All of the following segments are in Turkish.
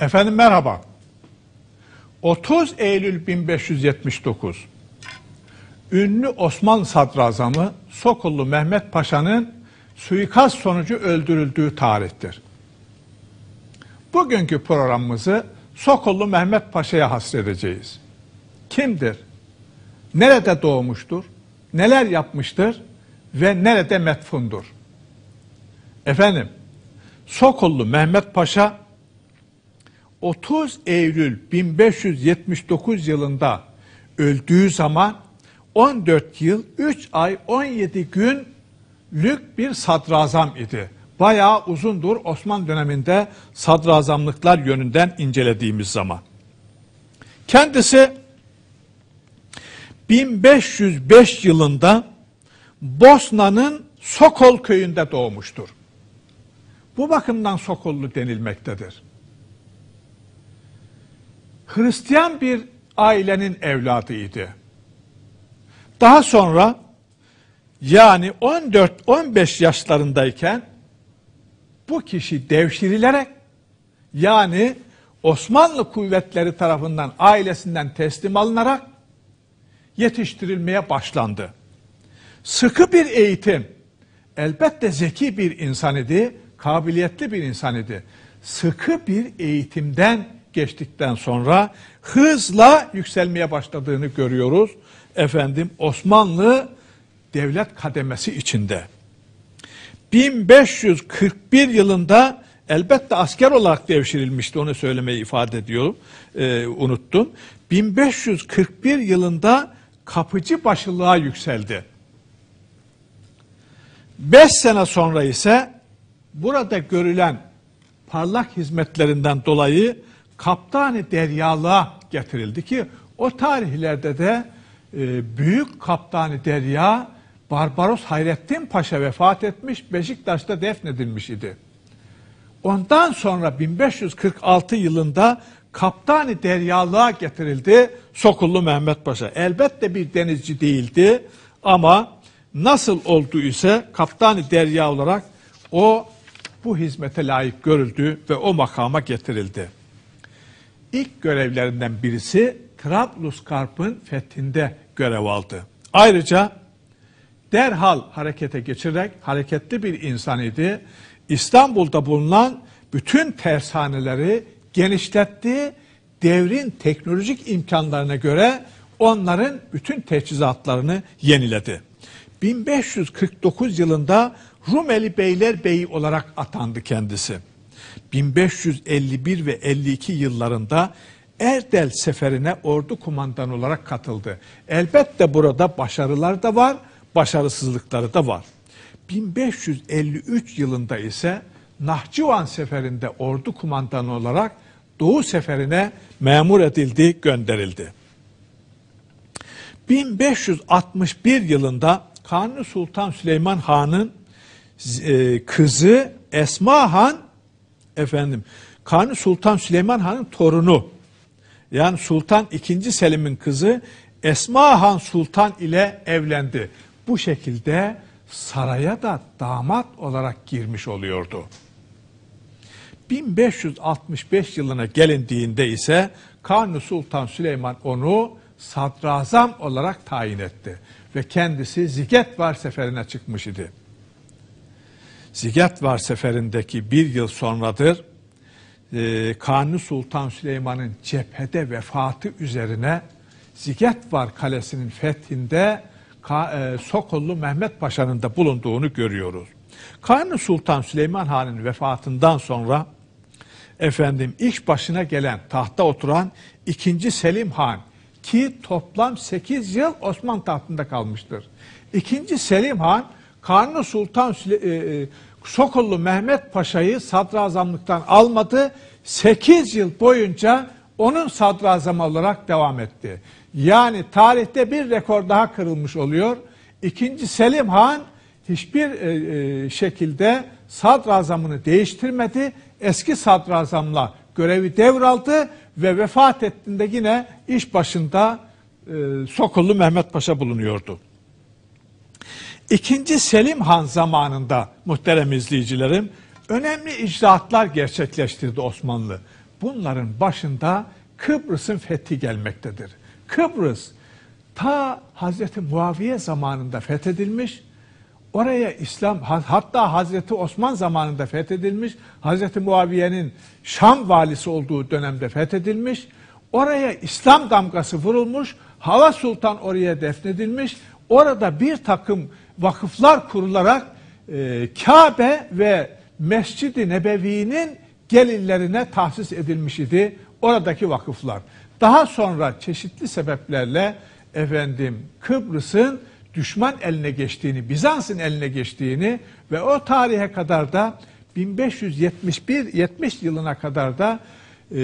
Efendim merhaba. 30 Eylül 1579 ünlü Osmanlı sadrazamı Sokullu Mehmet Paşa'nın suikast sonucu öldürüldüğü tarihtir. Bugünkü programımızı Sokullu Mehmet Paşa'ya hasredeceğiz. Kimdir? Nerede doğmuştur? Neler yapmıştır? Ve nerede metfundur? Efendim, Sokullu Mehmet Paşa 30 Eylül 1579 yılında öldüğü zaman 14 yıl 3 ay 17 günlük bir sadrazam idi. Bayağı uzundur Osman döneminde sadrazamlıklar yönünden incelediğimiz zaman. Kendisi 1505 yılında Bosna'nın Sokol köyünde doğmuştur. Bu bakımdan Sokollu denilmektedir. Hristiyan bir ailenin evladıydı. Daha sonra yani 14-15 yaşlarındayken bu kişi devşirilerek yani Osmanlı kuvvetleri tarafından ailesinden teslim alınarak yetiştirilmeye başlandı. Sıkı bir eğitim, elbette zeki bir insan idi, kabiliyetli bir insan idi. Sıkı bir eğitimden geçtikten sonra hızla yükselmeye başladığını görüyoruz. Efendim Osmanlı devlet kademesi içinde. 1541 yılında elbette asker olarak devşirilmişti onu söylemeyi ifade ediyorum e, unuttum. 1541 yılında kapıcı başılığa yükseldi. 5 sene sonra ise burada görülen parlak hizmetlerinden dolayı kaptani deryalığa getirildi ki o tarihlerde de e, büyük kaptani derya Barbaros Hayrettin Paşa vefat etmiş, Beşiktaş'ta defnedilmiş idi. Ondan sonra 1546 yılında kaptani deryalığa getirildi Sokullu Mehmet Paşa. Elbette bir denizci değildi ama nasıl oldu ise kaptani derya olarak o bu hizmete layık görüldü ve o makama getirildi ilk görevlerinden birisi Trabluskarp'ın fethinde görev aldı. Ayrıca derhal harekete geçirerek hareketli bir insan idi. İstanbul'da bulunan bütün tersaneleri genişletti. Devrin teknolojik imkanlarına göre onların bütün teçhizatlarını yeniledi. 1549 yılında Rumeli Beylerbeyi olarak atandı kendisi. 1551 ve 52 yıllarında Erdel seferine ordu kumandanı olarak katıldı. Elbette burada başarılar da var, başarısızlıkları da var. 1553 yılında ise Nahçıvan seferinde ordu kumandanı olarak Doğu seferine memur edildi, gönderildi. 1561 yılında Kanuni Sultan Süleyman Han'ın e, kızı Esma Han efendim Kanuni Sultan Süleyman Han'ın torunu yani Sultan II. Selim'in kızı Esma Han Sultan ile evlendi. Bu şekilde saraya da damat olarak girmiş oluyordu. 1565 yılına gelindiğinde ise Kanuni Sultan Süleyman onu sadrazam olarak tayin etti ve kendisi Ziget var seferine çıkmış idi. Zigat var seferindeki bir yıl sonradır e, Kanuni Sultan Süleyman'ın cephede vefatı üzerine Zigat var kalesinin fethinde Ka, e, Sokollu Mehmet Paşa'nın da bulunduğunu görüyoruz. Kanuni Sultan Süleyman Han'ın vefatından sonra efendim ilk başına gelen tahta oturan 2. Selim Han ki toplam 8 yıl Osman tahtında kalmıştır. 2. Selim Han Kanuni Sultan Süley e, e, Sokollu Mehmet Paşa'yı sadrazamlıktan almadı. 8 yıl boyunca onun sadrazam olarak devam etti. Yani tarihte bir rekor daha kırılmış oluyor. İkinci Selim Han hiçbir e, e, şekilde sadrazamını değiştirmedi. Eski sadrazamla görevi devraldı ve vefat ettiğinde yine iş başında e, Sokollu Mehmet Paşa bulunuyordu. İkinci Selim Han zamanında muhterem izleyicilerim önemli icraatlar gerçekleştirdi Osmanlı. Bunların başında Kıbrıs'ın fethi gelmektedir. Kıbrıs ta Hazreti Muaviye zamanında fethedilmiş. Oraya İslam hatta Hazreti Osman zamanında fethedilmiş. Hazreti Muaviye'nin Şam valisi olduğu dönemde fethedilmiş. Oraya İslam damgası vurulmuş. Hala Sultan oraya defnedilmiş. Orada bir takım vakıflar kurularak e, Kabe ve Mescid-i Nebevi'nin gelirlerine tahsis edilmiş idi oradaki vakıflar. Daha sonra çeşitli sebeplerle efendim Kıbrıs'ın düşman eline geçtiğini, Bizans'ın eline geçtiğini ve o tarihe kadar da 1571-70 yılına kadar da e,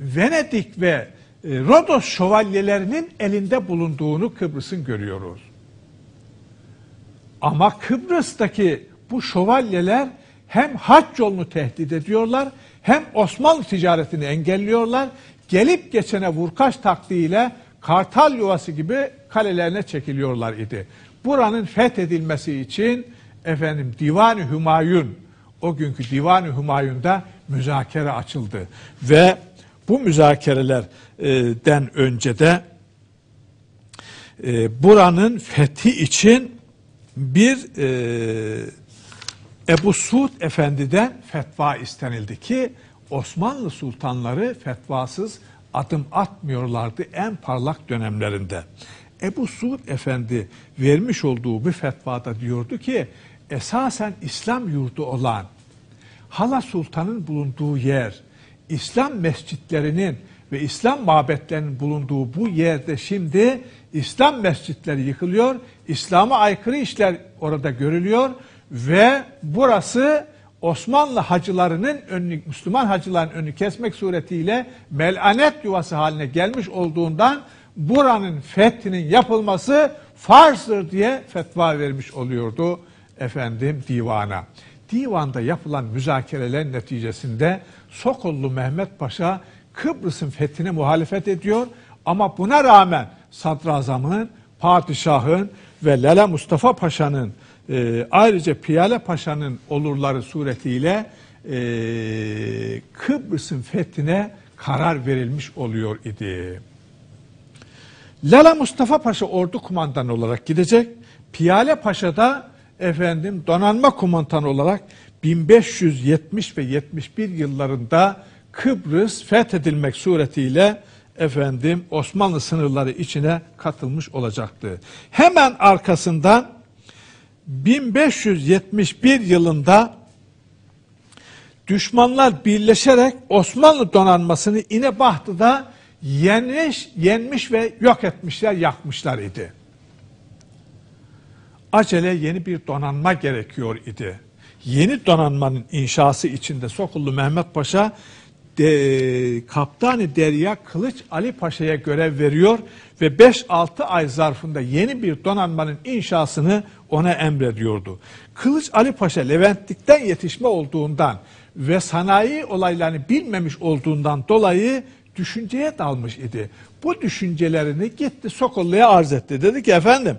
Venedik ve e, Rodos şövalyelerinin elinde bulunduğunu Kıbrıs'ın görüyoruz. Ama Kıbrıs'taki bu şövalyeler hem hac yolunu tehdit ediyorlar hem Osmanlı ticaretini engelliyorlar. Gelip geçene vurkaç taktiğiyle kartal yuvası gibi kalelerine çekiliyorlar idi. Buranın fethedilmesi için efendim Divan-ı Hümayun o günkü Divan-ı Hümayun'da müzakere açıldı ve bu müzakerelerden e, önce de e, buranın fethi için bir e, Ebu Suud Efendi'den fetva istenildi ki Osmanlı sultanları fetvasız adım atmıyorlardı en parlak dönemlerinde. Ebu Suud Efendi vermiş olduğu bir fetvada diyordu ki esasen İslam yurdu olan Hala Sultan'ın bulunduğu yer, İslam mescitlerinin ve İslam mabetlerinin bulunduğu bu yerde şimdi İslam mescitleri yıkılıyor. İslam'a aykırı işler orada görülüyor ve burası Osmanlı hacılarının önünü, Müslüman hacıların önünü kesmek suretiyle melanet yuvası haline gelmiş olduğundan buranın fethinin yapılması farzdır diye fetva vermiş oluyordu efendim divana. Divanda yapılan müzakereler neticesinde Sokollu Mehmet Paşa Kıbrıs'ın fethine muhalefet ediyor. Ama buna rağmen sadrazamın, padişahın ve Lala Mustafa Paşa'nın e, ayrıca Piyale Paşa'nın olurları suretiyle e, Kıbrıs'ın fethine karar verilmiş oluyor idi. Lala Mustafa Paşa ordu kumandanı olarak gidecek. Piyale Paşa da efendim donanma kumandanı olarak 1570 ve 71 yıllarında Kıbrıs fethedilmek suretiyle efendim Osmanlı sınırları içine katılmış olacaktı. Hemen arkasından 1571 yılında düşmanlar birleşerek Osmanlı donanmasını İnebahtı'da yenmiş, yenmiş ve yok etmişler, yakmışlar idi. Acele yeni bir donanma gerekiyor idi. Yeni donanmanın inşası içinde Sokullu Mehmet Paşa de, Kaptanı Derya Kılıç Ali Paşa'ya görev veriyor ve 5-6 ay zarfında yeni bir donanmanın inşasını ona emrediyordu. Kılıç Ali Paşa Leventlik'ten yetişme olduğundan ve sanayi olaylarını bilmemiş olduğundan dolayı düşünceye dalmış idi. Bu düşüncelerini gitti Sokollu'ya arz etti. Dedi ki efendim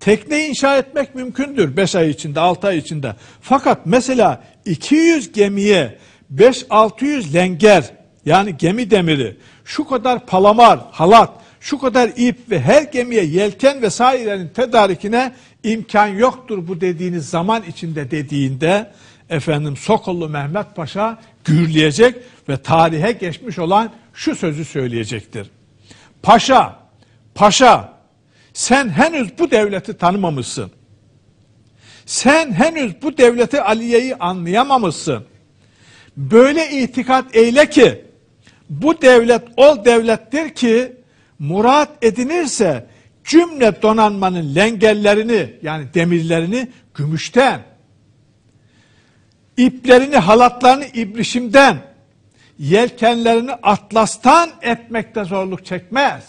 tekne inşa etmek mümkündür 5 ay içinde 6 ay içinde. Fakat mesela 200 gemiye 5-600 lenger yani gemi demiri, şu kadar palamar, halat, şu kadar ip ve her gemiye yelken vesairenin tedarikine imkan yoktur bu dediğiniz zaman içinde dediğinde efendim Sokollu Mehmet Paşa gürleyecek ve tarihe geçmiş olan şu sözü söyleyecektir. Paşa, paşa sen henüz bu devleti tanımamışsın. Sen henüz bu devleti Aliye'yi anlayamamışsın. Böyle itikat eyle ki bu devlet ol devlettir ki murat edinirse cümle donanmanın lengellerini yani demirlerini gümüşten, iplerini halatlarını ibrişimden, yelkenlerini atlastan etmekte zorluk çekmez.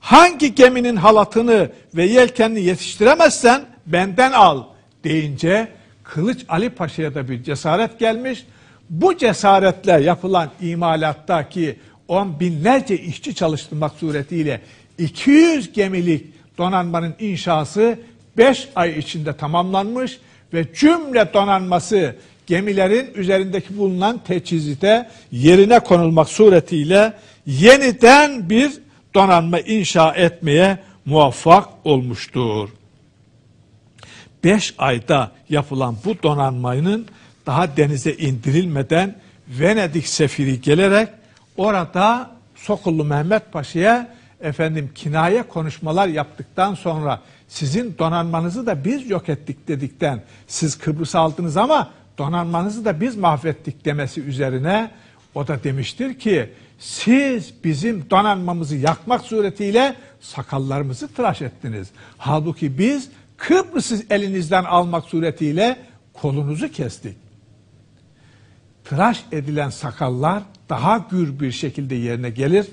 Hangi geminin halatını ve yelkenini yetiştiremezsen benden al deyince Kılıç Ali Paşa'ya da bir cesaret gelmiş. Bu cesaretle yapılan imalattaki on binlerce işçi çalıştırmak suretiyle 200 gemilik donanmanın inşası 5 ay içinde tamamlanmış ve cümle donanması gemilerin üzerindeki bulunan teçhizite yerine konulmak suretiyle yeniden bir donanma inşa etmeye muvaffak olmuştur. 5 ayda yapılan bu donanmanın daha denize indirilmeden Venedik sefiri gelerek orada Sokullu Mehmet Paşa'ya efendim kinaye konuşmalar yaptıktan sonra sizin donanmanızı da biz yok ettik dedikten siz Kıbrıs aldınız ama donanmanızı da biz mahvettik demesi üzerine o da demiştir ki siz bizim donanmamızı yakmak suretiyle sakallarımızı tıraş ettiniz. Halbuki biz Kıbrıs'ı elinizden almak suretiyle kolunuzu kestik. Tıraş edilen sakallar daha gür bir şekilde yerine gelir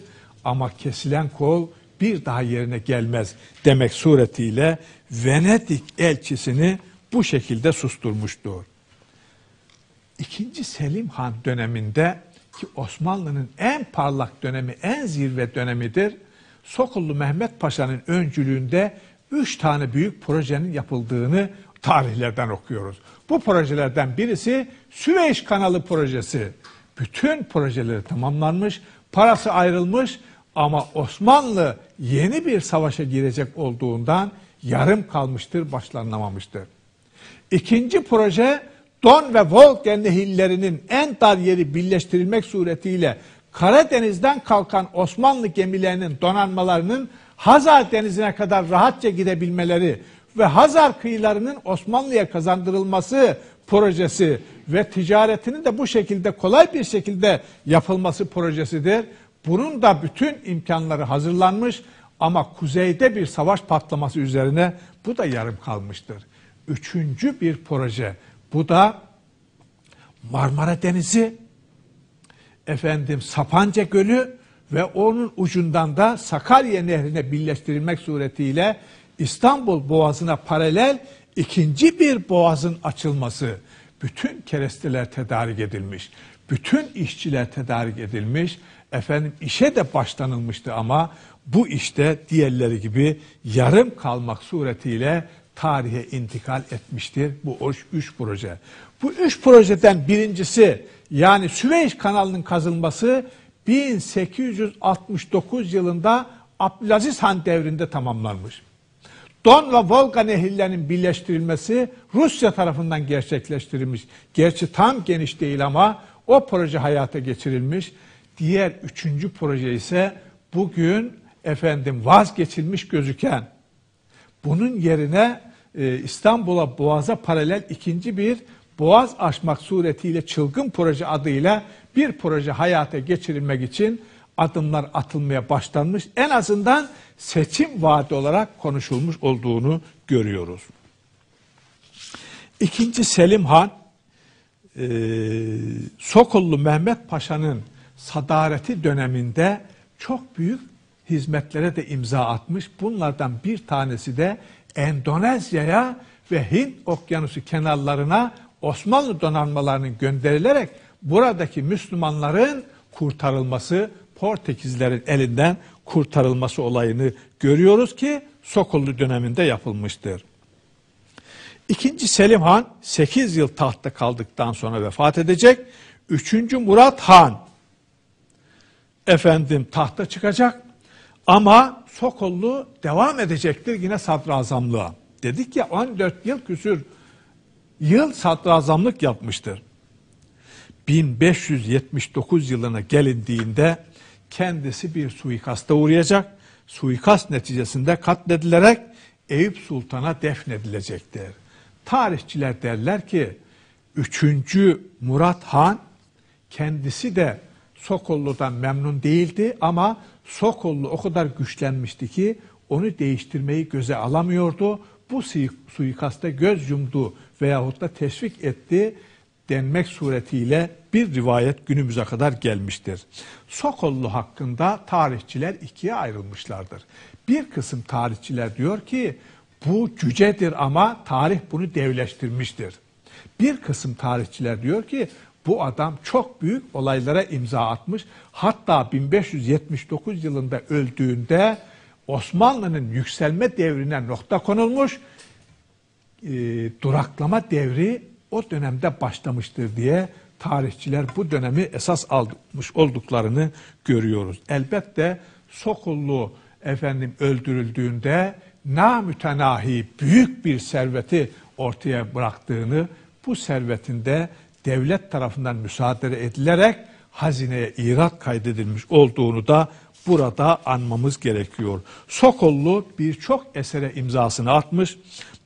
ama kesilen kol bir daha yerine gelmez demek suretiyle Venedik elçisini bu şekilde susturmuştur. İkinci Selim Han döneminde ki Osmanlı'nın en parlak dönemi, en zirve dönemidir. Sokullu Mehmet Paşa'nın öncülüğünde üç tane büyük projenin yapıldığını tarihlerden okuyoruz. Bu projelerden birisi Süveyş Kanalı projesi. Bütün projeleri tamamlanmış, parası ayrılmış ama Osmanlı yeni bir savaşa girecek olduğundan yarım kalmıştır, başlanamamıştır. İkinci proje Don ve Volga nehirlerinin en dar yeri birleştirilmek suretiyle Karadeniz'den kalkan Osmanlı gemilerinin donanmalarının Hazar Denizi'ne kadar rahatça gidebilmeleri ve Hazar kıyılarının Osmanlı'ya kazandırılması projesi ve ticaretinin de bu şekilde kolay bir şekilde yapılması projesidir. Bunun da bütün imkanları hazırlanmış ama kuzeyde bir savaş patlaması üzerine bu da yarım kalmıştır. Üçüncü bir proje. Bu da Marmara Denizi, efendim Sapanca Gölü ve onun ucundan da Sakarya Nehri'ne birleştirilmek suretiyle İstanbul Boğazı'na paralel ikinci bir boğazın açılması. Bütün keresteler tedarik edilmiş. Bütün işçiler tedarik edilmiş. Efendim işe de başlanılmıştı ama bu işte diğerleri gibi yarım kalmak suretiyle tarihe intikal etmiştir bu üç proje. Bu üç projeden birincisi yani Süveyş kanalının kazılması 1869 yılında Abdülaziz Han devrinde tamamlanmış. Don ve Volga nehirlerinin birleştirilmesi Rusya tarafından gerçekleştirilmiş. Gerçi tam geniş değil ama o proje hayata geçirilmiş. Diğer üçüncü proje ise bugün efendim vazgeçilmiş gözüken. Bunun yerine e, İstanbul'a Boğaz'a paralel ikinci bir Boğaz açmak suretiyle çılgın proje adıyla bir proje hayata geçirilmek için adımlar atılmaya başlanmış. En azından seçim vaadi olarak konuşulmuş olduğunu görüyoruz. İkinci Selim Han, e, Sokollu Mehmet Paşa'nın sadareti döneminde çok büyük hizmetlere de imza atmış. Bunlardan bir tanesi de Endonezya'ya ve Hint okyanusu kenarlarına Osmanlı donanmalarının gönderilerek buradaki Müslümanların kurtarılması, Portekizlerin elinden kurtarılması olayını görüyoruz ki Sokullu döneminde yapılmıştır. İkinci Selim Han 8 yıl tahtta kaldıktan sonra vefat edecek. Üçüncü Murat Han efendim tahta çıkacak ama Sokollu devam edecektir yine sadrazamlığa. Dedik ya 14 yıl küsür yıl sadrazamlık yapmıştır. 1579 yılına gelindiğinde kendisi bir suikasta uğrayacak. Suikast neticesinde katledilerek Eyüp Sultan'a defnedilecektir. Tarihçiler derler ki 3. Murat Han kendisi de Sokollu'dan memnun değildi ama Sokollu o kadar güçlenmişti ki onu değiştirmeyi göze alamıyordu. Bu suikasta göz yumdu veyahut da teşvik etti denmek suretiyle bir rivayet günümüze kadar gelmiştir. Sokollu hakkında tarihçiler ikiye ayrılmışlardır. Bir kısım tarihçiler diyor ki bu cücedir ama tarih bunu devleştirmiştir. Bir kısım tarihçiler diyor ki bu adam çok büyük olaylara imza atmış. Hatta 1579 yılında öldüğünde Osmanlı'nın yükselme devrine nokta konulmuş. E, duraklama devri o dönemde başlamıştır diye tarihçiler bu dönemi esas almış olduklarını görüyoruz. Elbette Sokullu efendim öldürüldüğünde namütenahi büyük bir serveti ortaya bıraktığını, bu servetinde devlet tarafından müsaade edilerek hazineye irat kaydedilmiş olduğunu da burada anmamız gerekiyor. Sokollu birçok esere imzasını atmış.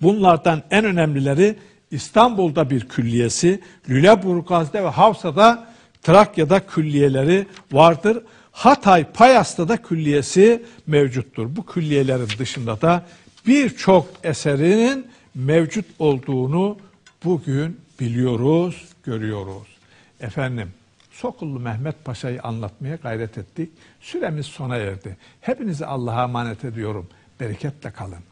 Bunlardan en önemlileri İstanbul'da bir külliyesi, Lüleburgaz'da ve Havsa'da Trakya'da külliyeleri vardır. Hatay Payas'ta da külliyesi mevcuttur. Bu külliyelerin dışında da birçok eserinin mevcut olduğunu bugün biliyoruz, görüyoruz. Efendim, Sokullu Mehmet Paşa'yı anlatmaya gayret ettik. Süremiz sona erdi. Hepinizi Allah'a emanet ediyorum. Bereketle kalın.